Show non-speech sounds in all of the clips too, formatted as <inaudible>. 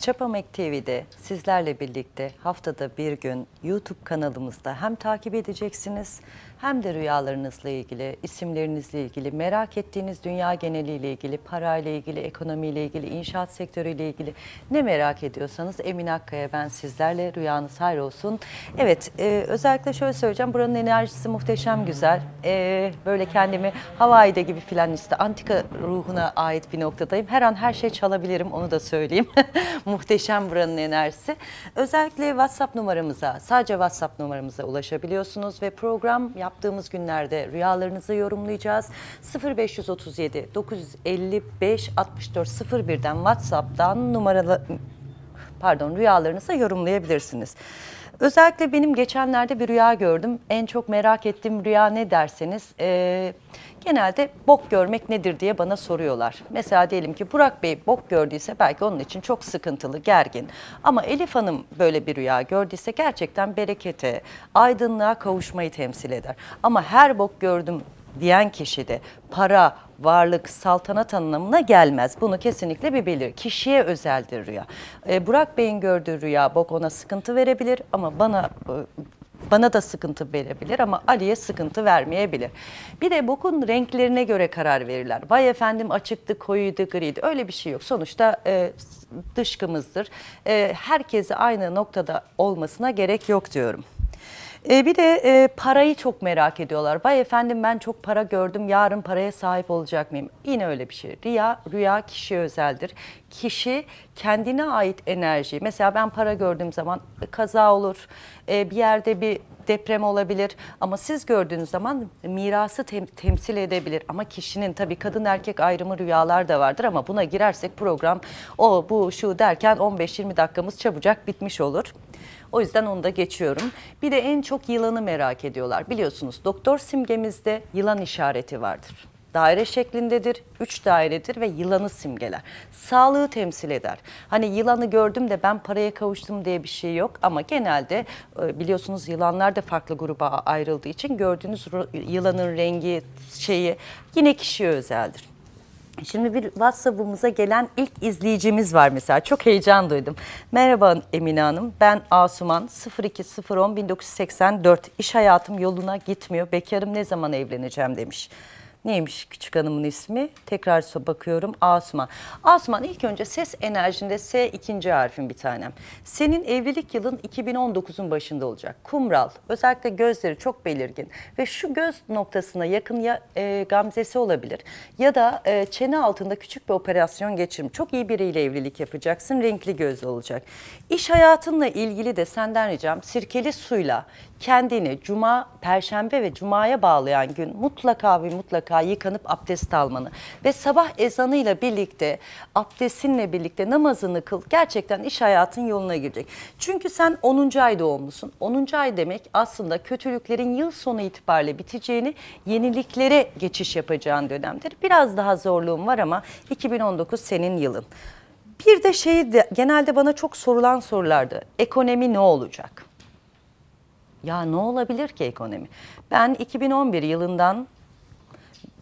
Çapamek TV'de sizlerle birlikte haftada bir gün YouTube kanalımızda hem takip edeceksiniz hem de rüyalarınızla ilgili, isimlerinizle ilgili, merak ettiğiniz dünya geneliyle ilgili, parayla ilgili, ekonomiyle ilgili, inşaat sektörüyle ilgili ne merak ediyorsanız Emin Akkaya ben sizlerle rüyanız hayrolsun. Evet e, özellikle şöyle söyleyeceğim buranın enerjisi muhteşem güzel. E, böyle kendimi Hawaii'de gibi filan işte antika ruhuna ait bir noktadayım. Her an her şey çalabilirim onu da söyleyeyim. <laughs> muhteşem buranın enerjisi. Özellikle WhatsApp numaramıza sadece WhatsApp numaramıza ulaşabiliyorsunuz ve program ya yaptığımız günlerde rüyalarınızı yorumlayacağız. 0537 955 64 01'den WhatsApp'tan numaralı pardon rüyalarınızı yorumlayabilirsiniz. Özellikle benim geçenlerde bir rüya gördüm. En çok merak ettiğim rüya ne derseniz e, genelde bok görmek nedir diye bana soruyorlar. Mesela diyelim ki Burak Bey bok gördüyse belki onun için çok sıkıntılı, gergin. Ama Elif Hanım böyle bir rüya gördüyse gerçekten berekete, aydınlığa kavuşmayı temsil eder. Ama her bok gördüm diyen kişi de para, varlık, saltanat anlamına gelmez. Bunu kesinlikle bir belir. Kişiye özeldir rüya. Ee, Burak Bey'in gördüğü rüya bok ona sıkıntı verebilir ama bana e, bana da sıkıntı verebilir ama Ali'ye sıkıntı vermeyebilir. Bir de bokun renklerine göre karar verirler. Vay efendim açıktı, koyuydu, griydi. Öyle bir şey yok. Sonuçta e, dışkımızdır. E, herkesi aynı noktada olmasına gerek yok diyorum. E, bir de e, parayı çok merak ediyorlar. Bay efendim ben çok para gördüm yarın paraya sahip olacak mıyım? Yine öyle bir şey. Rüya, rüya kişi özeldir. Kişi kendine ait enerji. Mesela ben para gördüğüm zaman e, kaza olur, e, bir yerde bir deprem olabilir ama siz gördüğünüz zaman mirası tem temsil edebilir. Ama kişinin tabii kadın erkek ayrımı rüyalar da vardır ama buna girersek program o bu şu derken 15-20 dakikamız çabucak bitmiş olur. O yüzden onu da geçiyorum. Bir de en çok yılanı merak ediyorlar. Biliyorsunuz doktor simgemizde yılan işareti vardır daire şeklindedir. Üç dairedir ve yılanı simgeler. Sağlığı temsil eder. Hani yılanı gördüm de ben paraya kavuştum diye bir şey yok ama genelde e, biliyorsunuz yılanlar da farklı gruba ayrıldığı için gördüğünüz yılanın rengi şeyi yine kişiye özeldir. Şimdi bir WhatsApp'ımıza gelen ilk izleyicimiz var mesela. Çok heyecan duydum. Merhaba Emine Hanım. Ben Asuman 02.010.1984. İş hayatım yoluna gitmiyor. Bekarım ne zaman evleneceğim demiş. Neymiş küçük hanımın ismi? Tekrar bakıyorum Asuman. Asuman ilk önce ses enerjinde S ikinci harfin bir tanem. Senin evlilik yılın 2019'un başında olacak. Kumral özellikle gözleri çok belirgin ve şu göz noktasına yakın ya e, gamzesi olabilir ya da e, çene altında küçük bir operasyon geçirim. Çok iyi biriyle evlilik yapacaksın renkli gözlü olacak. İş hayatınla ilgili de senden ricam sirkeli suyla kendini cuma, perşembe ve cumaya bağlayan gün mutlaka ve mutlaka mutlaka yıkanıp abdest almanı ve sabah ezanıyla birlikte abdestinle birlikte namazını kıl gerçekten iş hayatın yoluna girecek. Çünkü sen 10. ay doğumlusun. 10. ay demek aslında kötülüklerin yıl sonu itibariyle biteceğini yeniliklere geçiş yapacağın dönemdir. Biraz daha zorluğum var ama 2019 senin yılın. Bir de şeyi de, genelde bana çok sorulan sorulardı. Ekonomi ne olacak? Ya ne olabilir ki ekonomi? Ben 2011 yılından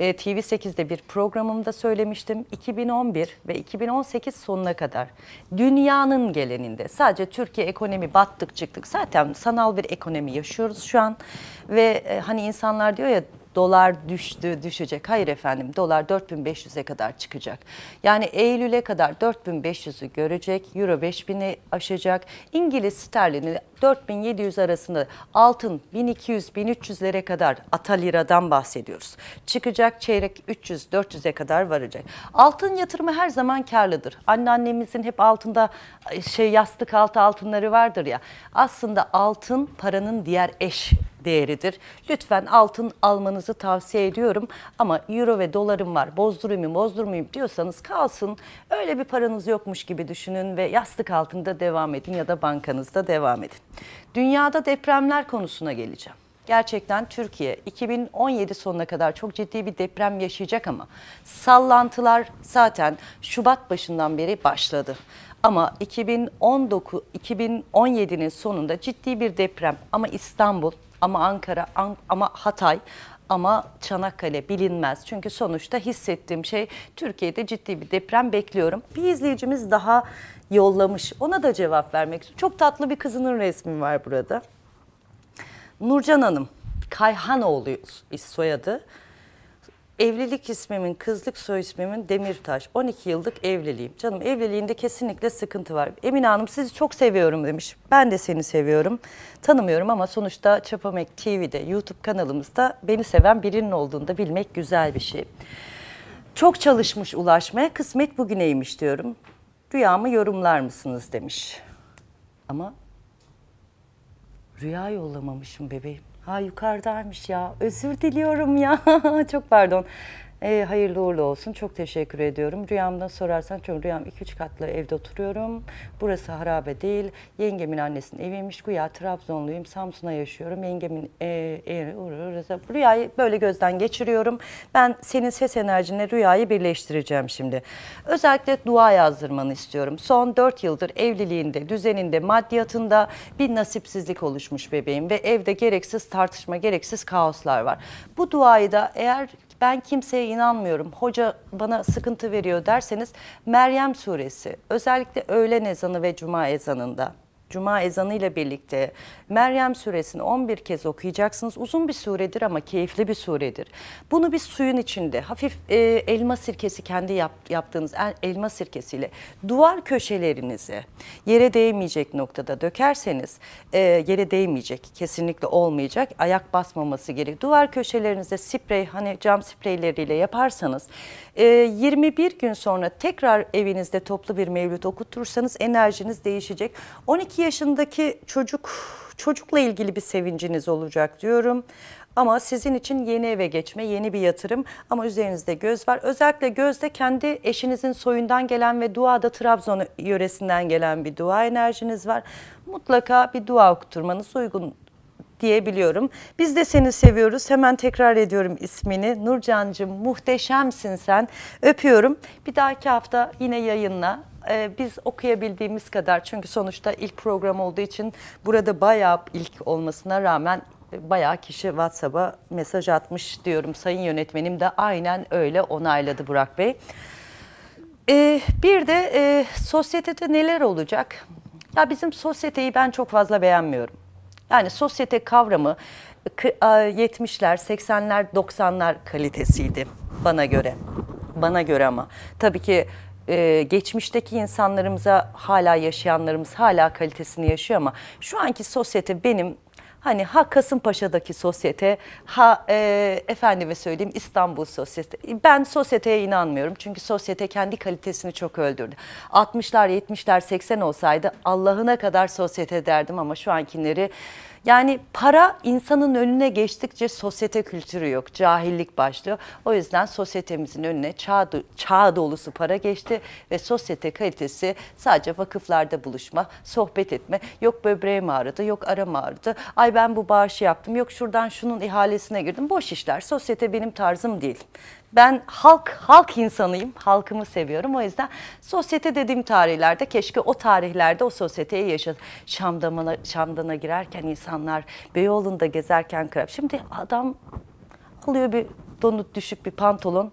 e, TV8'de bir programımda söylemiştim. 2011 ve 2018 sonuna kadar dünyanın geleninde sadece Türkiye ekonomi battık çıktık. Zaten sanal bir ekonomi yaşıyoruz şu an ve e, hani insanlar diyor ya dolar düştü, düşecek. Hayır efendim dolar 4500'e kadar çıkacak. Yani Eylül'e kadar 4500'ü görecek, Euro 5000'i aşacak. İngiliz sterlini 4700 arasında altın 1200-1300'lere kadar ata liradan bahsediyoruz. Çıkacak çeyrek 300-400'e kadar varacak. Altın yatırımı her zaman karlıdır. Anneannemizin hep altında e, şey yastık altı altınları vardır ya. Aslında altın paranın diğer eş değeridir. Lütfen altın almanızı tavsiye ediyorum ama euro ve dolarım var bozdurayım bozdurmayayım diyorsanız kalsın. Öyle bir paranız yokmuş gibi düşünün ve yastık altında devam edin ya da bankanızda devam edin. Dünyada depremler konusuna geleceğim. Gerçekten Türkiye 2017 sonuna kadar çok ciddi bir deprem yaşayacak ama sallantılar zaten Şubat başından beri başladı. Ama 2019 2017'nin sonunda ciddi bir deprem ama İstanbul ama Ankara, An ama Hatay, ama Çanakkale bilinmez. Çünkü sonuçta hissettiğim şey Türkiye'de ciddi bir deprem bekliyorum. Bir izleyicimiz daha yollamış. Ona da cevap vermek istiyorum. Çok tatlı bir kızının resmi var burada. Nurcan Hanım, Kayhanoğlu soyadı. Evlilik ismimin, kızlık soy ismimin Demirtaş. 12 yıllık evliliğim. Canım evliliğinde kesinlikle sıkıntı var. Emine Hanım sizi çok seviyorum demiş. Ben de seni seviyorum. Tanımıyorum ama sonuçta Çapamek TV'de, YouTube kanalımızda beni seven birinin olduğunu da bilmek güzel bir şey. Çok çalışmış ulaşmaya kısmet bugüneymiş diyorum. Rüyamı yorumlar mısınız demiş. Ama rüya yollamamışım bebeğim. Ha yukarıdaymış ya. Özür diliyorum ya. <laughs> Çok pardon. E, hayırlı uğurlu olsun. Çok teşekkür ediyorum. Rüyamdan sorarsan çünkü rüyam 2-3 katlı evde oturuyorum. Burası harabe değil. Yengemin annesinin eviymiş. Güya Trabzonluyum. Samsun'a yaşıyorum. Yengemin e, e, rüyayı böyle gözden geçiriyorum. Ben senin ses enerjinle rüyayı birleştireceğim şimdi. Özellikle dua yazdırmanı istiyorum. Son 4 yıldır evliliğinde, düzeninde, maddiyatında bir nasipsizlik oluşmuş bebeğim ve evde gereksiz tartışma, gereksiz kaoslar var. Bu duayı da eğer ben kimseye inanmıyorum, hoca bana sıkıntı veriyor derseniz Meryem suresi özellikle öğlen ezanı ve cuma ezanında Cuma ezanı ile birlikte Meryem suresini 11 kez okuyacaksınız. Uzun bir suredir ama keyifli bir suredir. Bunu bir suyun içinde hafif e, elma sirkesi kendi yap, yaptığınız el, elma sirkesiyle duvar köşelerinizi yere değmeyecek noktada dökerseniz e, yere değmeyecek kesinlikle olmayacak ayak basmaması gerek. Duvar köşelerinize sprey hani cam spreyleriyle yaparsanız e, 21 gün sonra tekrar evinizde toplu bir mevlüt okutursanız enerjiniz değişecek. 12 12 yaşındaki çocuk çocukla ilgili bir sevinciniz olacak diyorum. Ama sizin için yeni eve geçme, yeni bir yatırım ama üzerinizde göz var. Özellikle gözde kendi eşinizin soyundan gelen ve duada Trabzon yöresinden gelen bir dua enerjiniz var. Mutlaka bir dua okutturmanız uygun diyebiliyorum. Biz de seni seviyoruz. Hemen tekrar ediyorum ismini. Nurcancığım muhteşemsin sen. Öpüyorum. Bir dahaki hafta yine yayınla e, biz okuyabildiğimiz kadar çünkü sonuçta ilk program olduğu için burada bayağı ilk olmasına rağmen e, bayağı kişi WhatsApp'a mesaj atmış diyorum. Sayın yönetmenim de aynen öyle onayladı Burak Bey. Ee, bir de e, sosyetede neler olacak? Ya bizim sosyeteyi ben çok fazla beğenmiyorum. Yani sosyete kavramı 70'ler, 80'ler, 90'lar kalitesiydi bana göre. Bana göre ama. Tabii ki e, geçmişteki insanlarımıza hala yaşayanlarımız hala kalitesini yaşıyor ama şu anki sosyete benim hani ha Kasımpaşa'daki sosyete ha e, efendime söyleyeyim İstanbul sosyete. Ben sosyeteye inanmıyorum çünkü sosyete kendi kalitesini çok öldürdü. 60'lar 70'ler 80 olsaydı Allah'ına kadar sosyete derdim ama şu ankileri yani para insanın önüne geçtikçe sosyete kültürü yok, cahillik başlıyor. O yüzden sosyetemizin önüne çağ, çağ dolusu para geçti ve sosyete kalitesi sadece vakıflarda buluşma, sohbet etme. Yok böbreğim ağrıdı, yok aram ağrıdı. Ay ben bu bağışı yaptım, yok şuradan şunun ihalesine girdim. Boş işler, sosyete benim tarzım değil. Ben halk halk insanıyım. Halkımı seviyorum. O yüzden sosyete dediğim tarihlerde keşke o tarihlerde o sosyeteyi yaşasın. Şam'dana, Şam'dana girerken insanlar Beyoğlu'nda gezerken krep. Şimdi adam alıyor bir donut düşük bir pantolon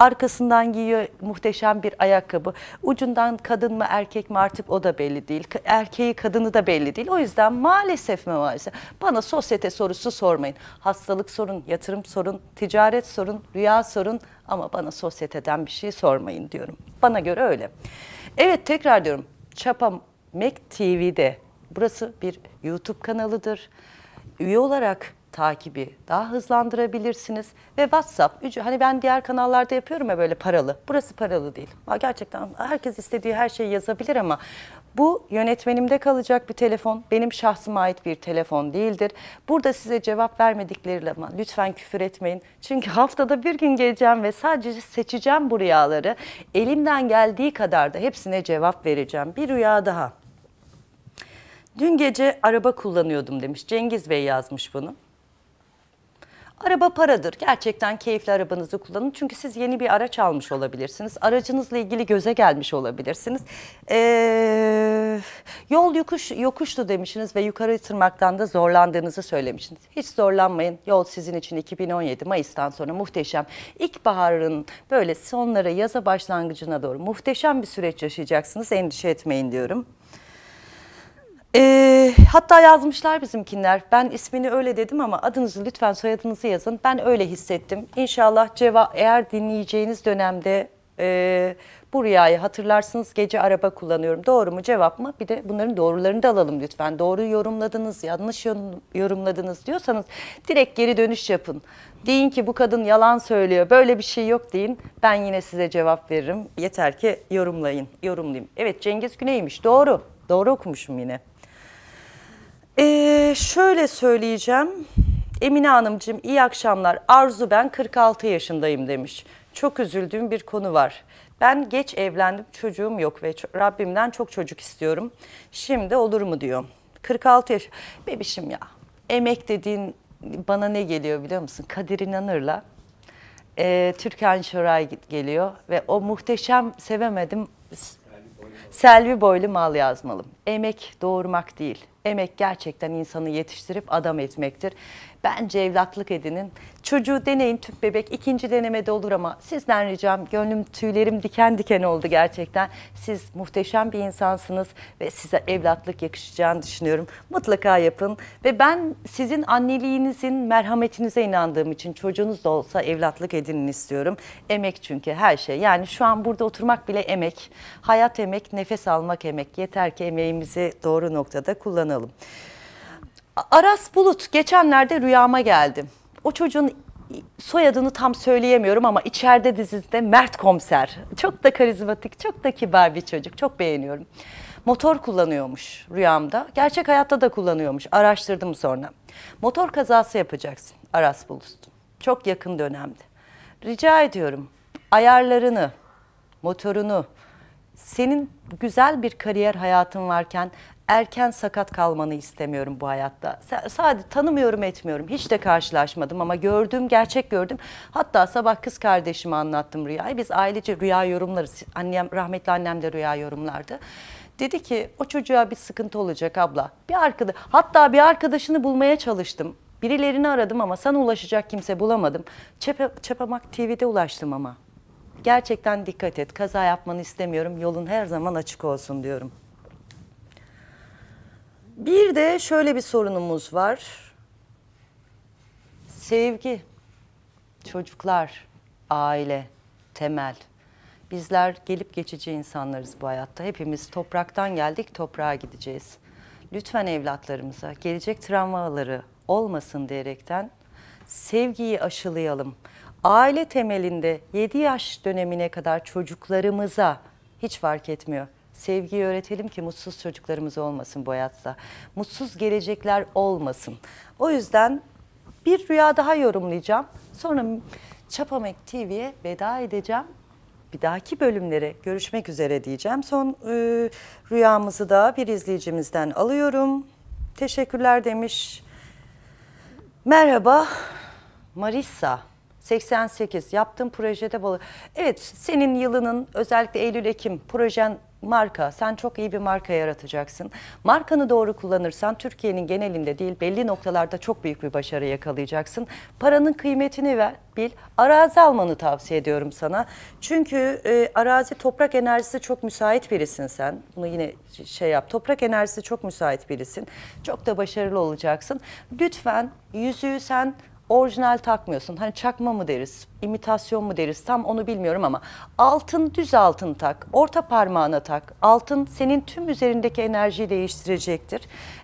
Arkasından giyiyor muhteşem bir ayakkabı. Ucundan kadın mı erkek mi artık o da belli değil. Erkeği kadını da belli değil. O yüzden maalesef mi maalesef bana sosyete sorusu sormayın. Hastalık sorun, yatırım sorun, ticaret sorun, rüya sorun ama bana sosyeteden bir şey sormayın diyorum. Bana göre öyle. Evet tekrar diyorum. Çapa Mek TV'de burası bir YouTube kanalıdır. Üye olarak takibi daha hızlandırabilirsiniz. Ve WhatsApp, hani ben diğer kanallarda yapıyorum ya böyle paralı. Burası paralı değil. Gerçekten herkes istediği her şeyi yazabilir ama bu yönetmenimde kalacak bir telefon, benim şahsıma ait bir telefon değildir. Burada size cevap vermedikleri ama lütfen küfür etmeyin. Çünkü haftada bir gün geleceğim ve sadece seçeceğim bu rüyaları. Elimden geldiği kadar da hepsine cevap vereceğim. Bir rüya daha. Dün gece araba kullanıyordum demiş. Cengiz Bey yazmış bunu. Araba paradır. Gerçekten keyifli arabanızı kullanın. Çünkü siz yeni bir araç almış olabilirsiniz. Aracınızla ilgili göze gelmiş olabilirsiniz. Ee, yol yokuş, yokuştu demişsiniz ve yukarı tırmaktan da zorlandığınızı söylemişsiniz. Hiç zorlanmayın. Yol sizin için 2017 Mayıs'tan sonra muhteşem. İlkbaharın böyle sonlara, yaza başlangıcına doğru muhteşem bir süreç yaşayacaksınız. Endişe etmeyin diyorum. E, hatta yazmışlar bizimkinler. Ben ismini öyle dedim ama adınızı lütfen soyadınızı yazın. Ben öyle hissettim. İnşallah ceva eğer dinleyeceğiniz dönemde e, bu rüyayı hatırlarsınız. Gece araba kullanıyorum. Doğru mu cevap mı? Bir de bunların doğrularını da alalım lütfen. Doğru yorumladınız, yanlış yorumladınız diyorsanız direkt geri dönüş yapın. Deyin ki bu kadın yalan söylüyor. Böyle bir şey yok deyin. Ben yine size cevap veririm. Yeter ki yorumlayın, yorumlayayım. Evet Cengiz Güney'miş. Doğru. Doğru okumuşum yine. Ee, şöyle söyleyeceğim. Emine Hanımcığım iyi akşamlar. Arzu ben 46 yaşındayım demiş. Çok üzüldüğüm bir konu var. Ben geç evlendim çocuğum yok ve Rabbimden çok çocuk istiyorum. Şimdi olur mu diyor. 46 yaş. Bebişim ya emek dediğin bana ne geliyor biliyor musun? Kadir İnanır'la e, Türkan Şoray geliyor ve o muhteşem sevemedim Selvi Boylu Mal yazmalım. Emek doğurmak değil emek gerçekten insanı yetiştirip adam etmektir. Bence evlatlık edinin. Çocuğu deneyin tüp bebek ikinci denemede olur ama sizden ricam gönlüm tüylerim diken diken oldu gerçekten. Siz muhteşem bir insansınız ve size evlatlık yakışacağını düşünüyorum. Mutlaka yapın ve ben sizin anneliğinizin merhametinize inandığım için çocuğunuz da olsa evlatlık edinin istiyorum. Emek çünkü her şey yani şu an burada oturmak bile emek. Hayat emek, nefes almak emek yeter ki emeğimizi doğru noktada kullanalım. Aras Bulut geçenlerde rüyama geldim. O çocuğun soyadını tam söyleyemiyorum ama içeride dizide Mert Komiser. Çok da karizmatik, çok da kibar bir çocuk. Çok beğeniyorum. Motor kullanıyormuş rüyamda. Gerçek hayatta da kullanıyormuş. Araştırdım sonra. Motor kazası yapacaksın Aras Bulut. Çok yakın dönemde. Rica ediyorum ayarlarını, motorunu, senin güzel bir kariyer hayatın varken erken sakat kalmanı istemiyorum bu hayatta. Sadece tanımıyorum etmiyorum. Hiç de karşılaşmadım ama gördüm, gerçek gördüm. Hatta sabah kız kardeşime anlattım rüyayı. Biz ailece rüya yorumlarız. Annem rahmetli annem de rüya yorumlardı. Dedi ki o çocuğa bir sıkıntı olacak abla. Bir arkada hatta bir arkadaşını bulmaya çalıştım. Birilerini aradım ama sana ulaşacak kimse bulamadım. Çepe, Çepamak TV'de ulaştım ama. Gerçekten dikkat et. Kaza yapmanı istemiyorum. Yolun her zaman açık olsun diyorum. Bir de şöyle bir sorunumuz var. Sevgi, çocuklar, aile, temel. Bizler gelip geçici insanlarız bu hayatta. Hepimiz topraktan geldik, toprağa gideceğiz. Lütfen evlatlarımıza gelecek travmaları olmasın diyerekten sevgiyi aşılayalım. Aile temelinde 7 yaş dönemine kadar çocuklarımıza hiç fark etmiyor Sevgiyi öğretelim ki mutsuz çocuklarımız olmasın bu hayatta. Mutsuz gelecekler olmasın. O yüzden bir rüya daha yorumlayacağım. Sonra Çapamek TV'ye veda edeceğim. Bir dahaki bölümlere görüşmek üzere diyeceğim. Son e, rüyamızı da bir izleyicimizden alıyorum. Teşekkürler demiş. Merhaba Marissa 88 yaptığım projede balı. Evet senin yılının özellikle Eylül-Ekim projen marka, sen çok iyi bir marka yaratacaksın. Markanı doğru kullanırsan Türkiye'nin genelinde değil belli noktalarda çok büyük bir başarı yakalayacaksın. Paranın kıymetini ver, bil. Arazi almanı tavsiye ediyorum sana. Çünkü e, arazi toprak enerjisi çok müsait birisin sen. Bunu yine şey yap. Toprak enerjisi çok müsait birisin. Çok da başarılı olacaksın. Lütfen yüzüğü sen orijinal takmıyorsun. Hani çakma mı deriz, imitasyon mu deriz tam onu bilmiyorum ama altın düz altın tak, orta parmağına tak. Altın senin tüm üzerindeki enerjiyi değiştirecektir.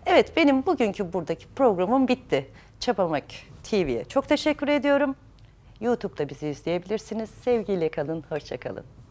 Evet benim bugünkü buradaki programım bitti. Çapamak TV'ye çok teşekkür ediyorum. YouTube'da bizi izleyebilirsiniz. Sevgiyle kalın, hoşça kalın.